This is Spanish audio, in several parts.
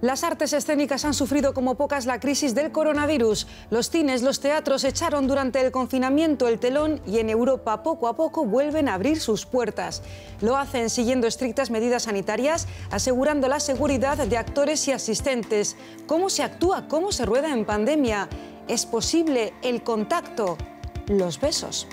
Las artes escénicas han sufrido como pocas la crisis del coronavirus. Los cines, los teatros echaron durante el confinamiento el telón y en Europa poco a poco vuelven a abrir sus puertas. Lo hacen siguiendo estrictas medidas sanitarias, asegurando la seguridad de actores y asistentes. ¿Cómo se actúa? ¿Cómo se rueda en pandemia? ¿Es posible el contacto? Los besos.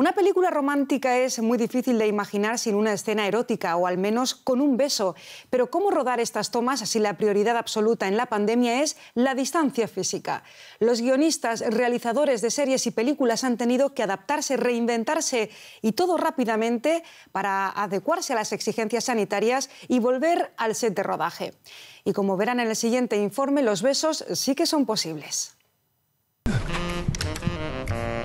Una película romántica es muy difícil de imaginar sin una escena erótica o al menos con un beso. Pero ¿cómo rodar estas tomas si la prioridad absoluta en la pandemia es la distancia física? Los guionistas, realizadores de series y películas han tenido que adaptarse, reinventarse y todo rápidamente para adecuarse a las exigencias sanitarias y volver al set de rodaje. Y como verán en el siguiente informe, los besos sí que son posibles.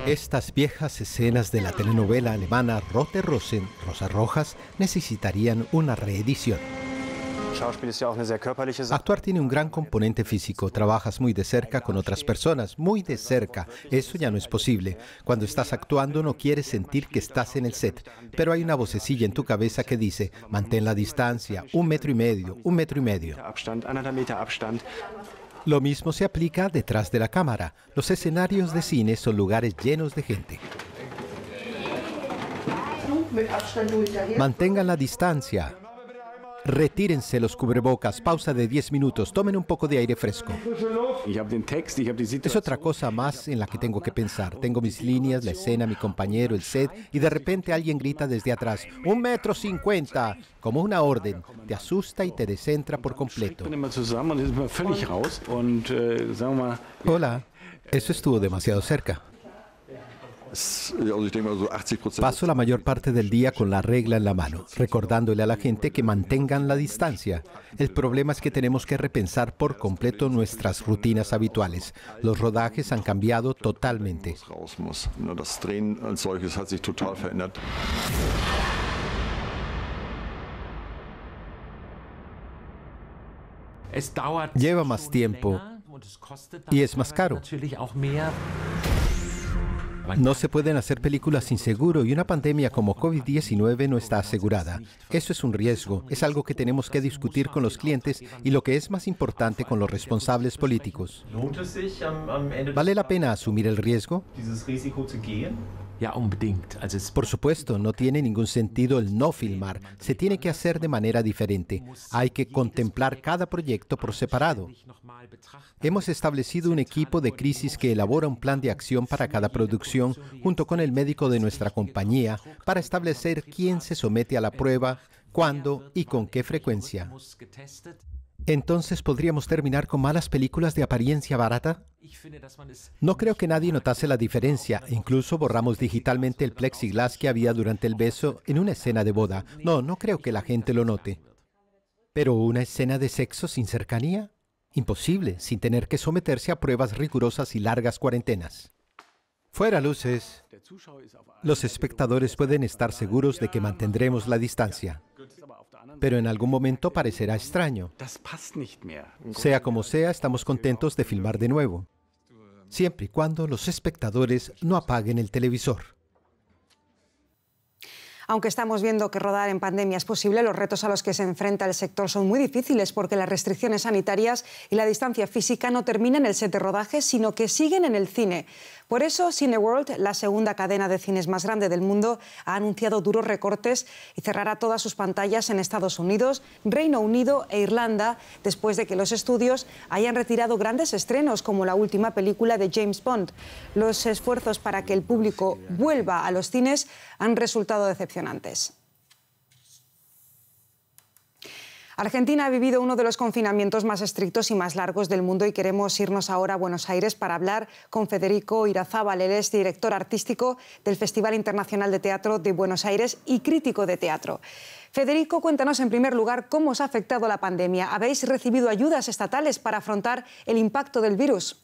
Estas viejas escenas de la telenovela alemana Rote Rosen, Rosas Rojas, necesitarían una reedición. Actuar tiene un gran componente físico, trabajas muy de cerca con otras personas, muy de cerca, eso ya no es posible. Cuando estás actuando no quieres sentir que estás en el set, pero hay una vocecilla en tu cabeza que dice, mantén la distancia, un metro y medio, un metro y medio. Lo mismo se aplica detrás de la cámara. Los escenarios de cine son lugares llenos de gente. Mantengan la distancia, Retírense los cubrebocas, pausa de 10 minutos, tomen un poco de aire fresco. Es otra cosa más en la que tengo que pensar. Tengo mis líneas, la escena, mi compañero, el set, y de repente alguien grita desde atrás, un metro cincuenta, como una orden. Te asusta y te descentra por completo. Äh, Hola, eso estuvo demasiado cerca. Paso la mayor parte del día con la regla en la mano, recordándole a la gente que mantengan la distancia. El problema es que tenemos que repensar por completo nuestras rutinas habituales. Los rodajes han cambiado totalmente. Lleva más tiempo y es más caro. No se pueden hacer películas sin seguro y una pandemia como COVID-19 no está asegurada. Eso es un riesgo, es algo que tenemos que discutir con los clientes y lo que es más importante con los responsables políticos. ¿Vale la pena asumir el riesgo? Por supuesto, no tiene ningún sentido el no filmar. Se tiene que hacer de manera diferente. Hay que contemplar cada proyecto por separado. Hemos establecido un equipo de crisis que elabora un plan de acción para cada producción junto con el médico de nuestra compañía para establecer quién se somete a la prueba, cuándo y con qué frecuencia. Entonces podríamos terminar con malas películas de apariencia barata. No creo que nadie notase la diferencia. Incluso borramos digitalmente el plexiglas que había durante el beso en una escena de boda. No, no creo que la gente lo note. Pero una escena de sexo sin cercanía? Imposible, sin tener que someterse a pruebas rigurosas y largas cuarentenas. Fuera luces. Los espectadores pueden estar seguros de que mantendremos la distancia pero en algún momento parecerá extraño. Sea como sea, estamos contentos de filmar de nuevo, siempre y cuando los espectadores no apaguen el televisor. Aunque estamos viendo que rodar en pandemia es posible, los retos a los que se enfrenta el sector son muy difíciles porque las restricciones sanitarias y la distancia física no terminan en el set de rodaje, sino que siguen en el cine. Por eso, Cineworld, la segunda cadena de cines más grande del mundo, ha anunciado duros recortes y cerrará todas sus pantallas en Estados Unidos, Reino Unido e Irlanda, después de que los estudios hayan retirado grandes estrenos como la última película de James Bond. Los esfuerzos para que el público vuelva a los cines han resultado decepcionantes. Argentina ha vivido uno de los confinamientos más estrictos y más largos del mundo y queremos irnos ahora a Buenos Aires para hablar con Federico Irazábal. Él director artístico del Festival Internacional de Teatro de Buenos Aires y crítico de teatro. Federico, cuéntanos en primer lugar cómo os ha afectado la pandemia. ¿Habéis recibido ayudas estatales para afrontar el impacto del virus?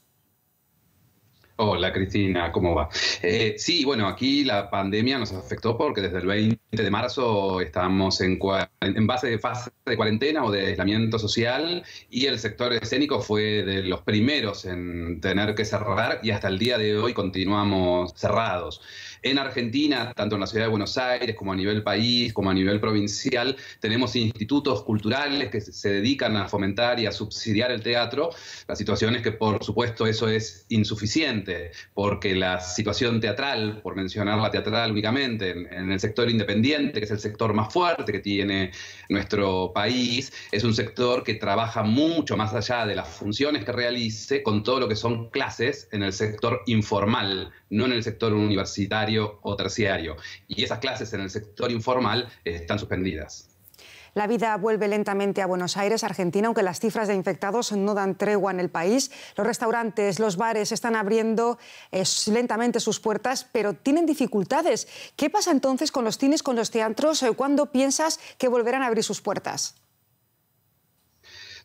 Hola Cristina, ¿cómo va? Eh, sí, bueno, aquí la pandemia nos afectó porque desde el 20 de marzo estamos en, en base de fase de cuarentena o de aislamiento social y el sector escénico fue de los primeros en tener que cerrar y hasta el día de hoy continuamos cerrados. En Argentina, tanto en la ciudad de Buenos Aires como a nivel país, como a nivel provincial, tenemos institutos culturales que se dedican a fomentar y a subsidiar el teatro. La situación es que, por supuesto, eso es insuficiente, porque la situación teatral, por mencionar la teatral únicamente, en, el sector independiente, que es el sector más fuerte que tiene nuestro país, es un sector que trabaja mucho más allá de las funciones que realice con todo lo que son clases en el sector informal, no en el sector universitario o terciario. Y esas clases en el sector informal eh, están suspendidas. La vida vuelve lentamente a Buenos Aires, Argentina, aunque las cifras de infectados no dan tregua en el país. Los restaurantes, los bares están abriendo eh, lentamente sus puertas, pero tienen dificultades. ¿Qué pasa entonces con los cines, con los teatros? Eh, ¿Cuándo piensas que volverán a abrir sus puertas?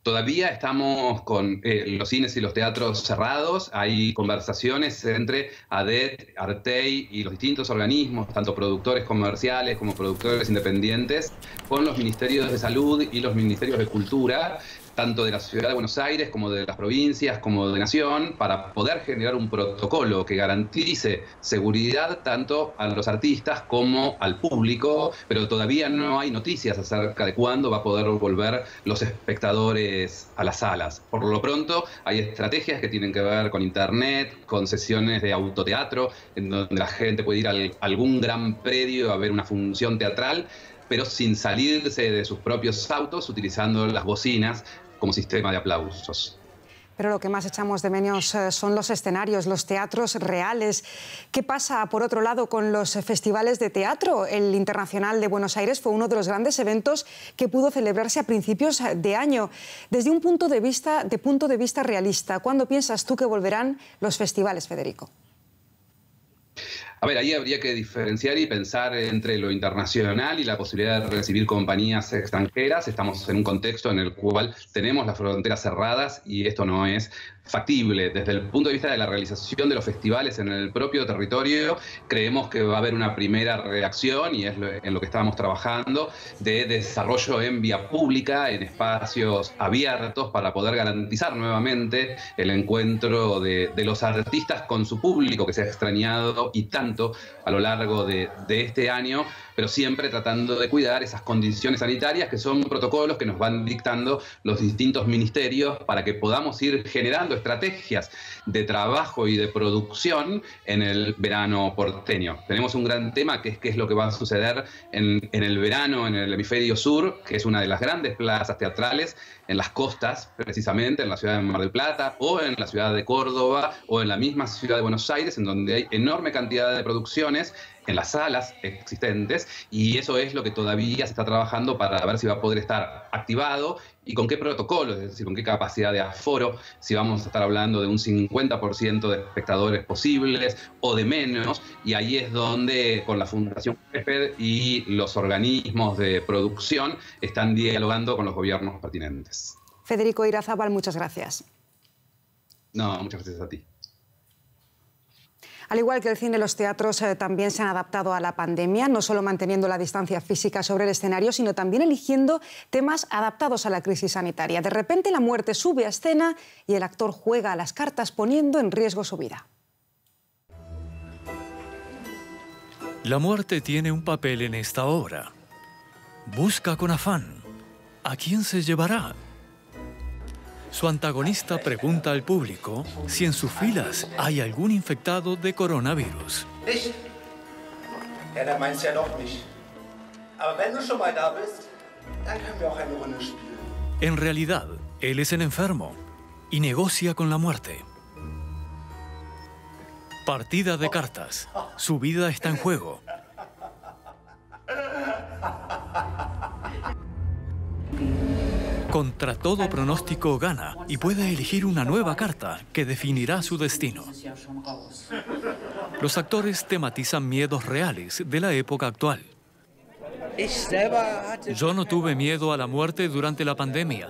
Todavía estamos con eh, los cines y los teatros cerrados. Hay conversaciones entre ADET, Artei y los distintos organismos, tanto productores comerciales como productores independientes, con los ministerios de salud y los ministerios de cultura tanto de la ciudad de Buenos Aires como de las provincias, como de Nación, para poder generar un protocolo que garantice seguridad tanto a los artistas como al público, pero todavía no hay noticias acerca de cuándo va a poder volver los espectadores a las salas. Por lo pronto, hay estrategias que tienen que ver con Internet, con sesiones de autoteatro, en donde la gente puede ir a algún gran predio a ver una función teatral pero sin salirse de sus propios autos, utilizando las bocinas como sistema de aplausos. Pero lo que más echamos de menos eh, son los escenarios, los teatros reales. ¿Qué pasa, por otro lado, con los festivales de teatro? El Internacional de Buenos Aires fue uno de los grandes eventos que pudo celebrarse a principios de año. Desde un punto de vista, de punto de vista realista, ¿cuándo piensas tú que volverán los festivales, Federico? A ver, ahí habría que diferenciar y pensar entre lo internacional y la posibilidad de recibir compañías extranjeras. Estamos en un contexto en el cual tenemos las fronteras cerradas y esto no es factible. Desde el punto de vista de la realización de los festivales en el propio territorio, creemos que va a haber una primera reacción, y es en lo que estábamos trabajando, de desarrollo en vía pública, en espacios abiertos, para poder garantizar nuevamente el encuentro de, los artistas con su público, que se ha extrañado y tanto a lo largo de este año, pero siempre tratando de cuidar esas condiciones sanitarias que son protocolos que nos van dictando los distintos ministerios para que podamos ir generando estrategias de trabajo y de producción en el verano porteño. Tenemos un gran tema que es qué es lo que va a suceder en, el verano en el hemisferio sur, que es una de las grandes plazas teatrales en las costas, precisamente en la ciudad de Mar del Plata o en la ciudad de Córdoba o en la misma ciudad de Buenos Aires, en donde hay enorme cantidad de producciones en las salas existentes y eso es lo que todavía se está trabajando para ver si va a poder estar activado y con qué protocolo, es decir, con qué capacidad de aforo, si vamos a estar hablando de un 50% de espectadores posibles o de menos, y ahí es donde con la Fundación PEPED y los organismos de producción están dialogando con los gobiernos pertinentes. Federico Irazábal, muchas gracias. No, muchas gracias a ti. Al igual que el cine, los teatros eh, también se han adaptado a la pandemia, no solo manteniendo la distancia física sobre el escenario, sino también eligiendo temas adaptados a la crisis sanitaria. De repente la muerte sube a escena y el actor juega a las cartas poniendo en riesgo su vida. La muerte tiene un papel en esta obra. Busca con afán. ¿A quién se llevará? su antagonista pregunta al público si en sus filas hay algún infectado de coronavirus. En realidad, él es el enfermo y negocia con la muerte. Partida de cartas. Su vida está en juego. Contra todo pronóstico gana y puede elegir una nueva carta que definirá su destino. Los actores tematizan miedos reales de la época actual. Yo no tuve miedo a la muerte durante la pandemia.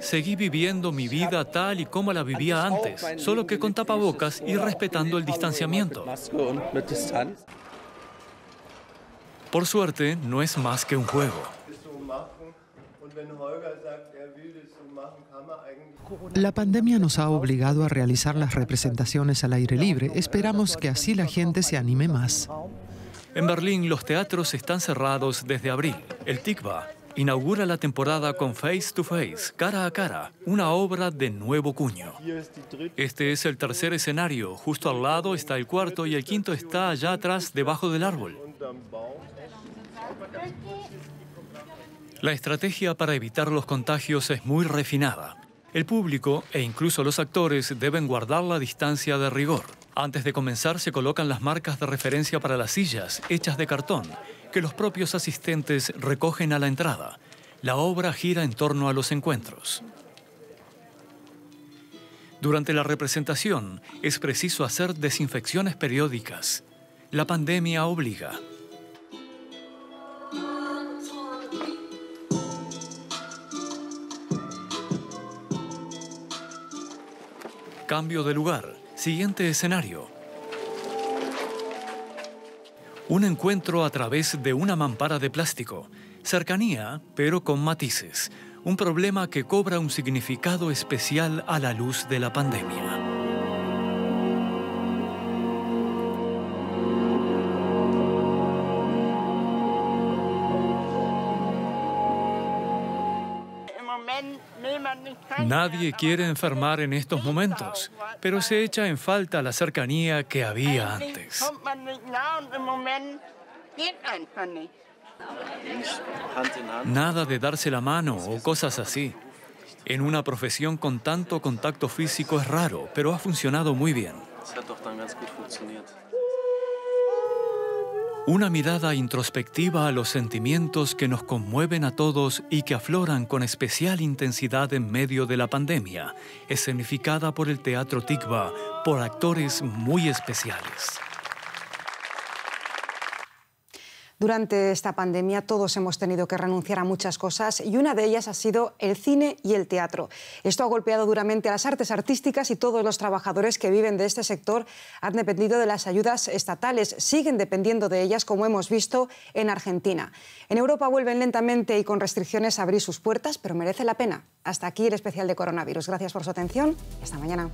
Seguí viviendo mi vida tal y como la vivía antes, solo que con tapabocas y respetando el distanciamiento. Por suerte, no es más que un juego. Er la pandemia nos ha obligado a realizar las representaciones al aire libre. Esperamos que así la gente se anime más. En Berlín los teatros están cerrados desde abril. El TICBA inaugura la temporada con Face to Face, cara a cara, una obra de nuevo cuño. Este es el tercer escenario, justo al lado está el cuarto y el quinto está allá atrás, debajo del árbol. La estrategia para evitar los contagios es muy refinada. El público e incluso los actores deben guardar la distancia de rigor. Antes de comenzar se colocan las marcas de referencia para las sillas, hechas de cartón, que los propios asistentes recogen a la entrada. La obra gira en torno a los encuentros. Durante la representación es preciso hacer desinfecciones periódicas. La pandemia obliga. Cambio de lugar. Siguiente escenario. Un encuentro a través de una mampara de plástico. Cercanía, pero con matices. Un problema que cobra un significado especial a la luz de la pandemia. Nadie quiere enfermar en estos momentos, pero se echa en falta la cercanía que había antes. Nada de darse la mano o cosas así. En una profesión con tanto contacto físico es raro, pero ha funcionado muy bien. Una mirada introspectiva a los sentimientos que nos conmueven a todos y que afloran con especial intensidad en medio de la pandemia, escenificada por el Teatro Tikva por actores muy especiales. Durante esta pandemia todos hemos tenido que renunciar a muchas cosas y una de ellas ha sido el cine y el teatro. Esto ha golpeado duramente a las artes artísticas y todos los trabajadores que viven de este sector han dependido de las ayudas estatales, siguen dependiendo de ellas como hemos visto en Argentina. En Europa vuelven lentamente y con restricciones a abrir sus puertas, pero merece la pena. Hasta aquí el especial de coronavirus. Gracias por su atención. Hasta mañana.